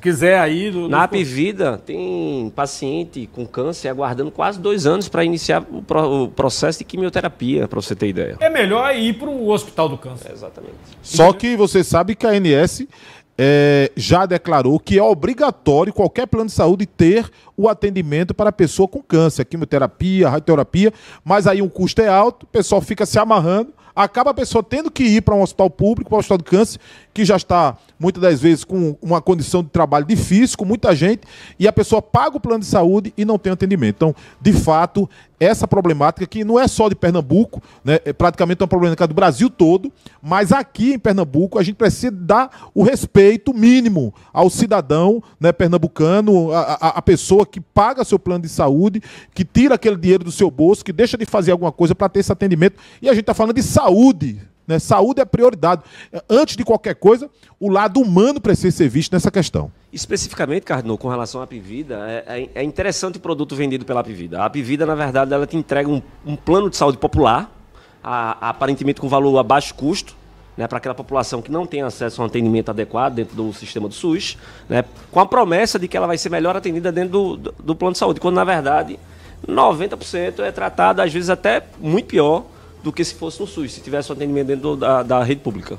quiser aí. Do, do... Na Apivida tem paciente com câncer aguardando quase dois anos para iniciar o, pro, o, processo de quimioterapia, para você ter ideia. É melhor ir para o hospital do câncer. É, exatamente. Só que você sabe que a ANS é, já declarou que é obrigatório qualquer plano de saúde ter o atendimento para pessoa com câncer, quimioterapia, radioterapia, mas aí o custo é alto, o pessoal fica se amarrando acaba a pessoa tendo que ir para um hospital público, para um hospital de câncer, que já está, muitas das vezes, com uma condição de trabalho difícil, com muita gente, e a pessoa paga o plano de saúde e não tem atendimento. Então, de fato, essa problemática que não é só de Pernambuco, né, é praticamente uma problemática do Brasil todo, mas aqui em Pernambuco a gente precisa dar o respeito mínimo ao cidadão né, pernambucano, a, a, pessoa que paga seu plano de saúde, que tira aquele dinheiro do seu bolso, que deixa de fazer alguma coisa para ter esse atendimento. E a gente está falando de saúde, né? Saúde é prioridade. Antes de qualquer coisa, o lado humano precisa ser visto nessa questão. Especificamente, Cardinal, com relação à Pivida, é, é, é, interessante o produto vendido pela Pivida. A Pivida, na verdade, ela te entrega um, um plano de saúde popular, a, a, aparentemente com valor a baixo custo, né, para aquela população que não tem acesso a um atendimento adequado dentro do sistema do SUS, né, com a promessa de que ela vai ser melhor atendida dentro do, do, do plano de saúde, quando na verdade 90% é tratado, às vezes até muito pior, do que se fosse no SUS, se tivesse o atendimento dentro da, da rede pública.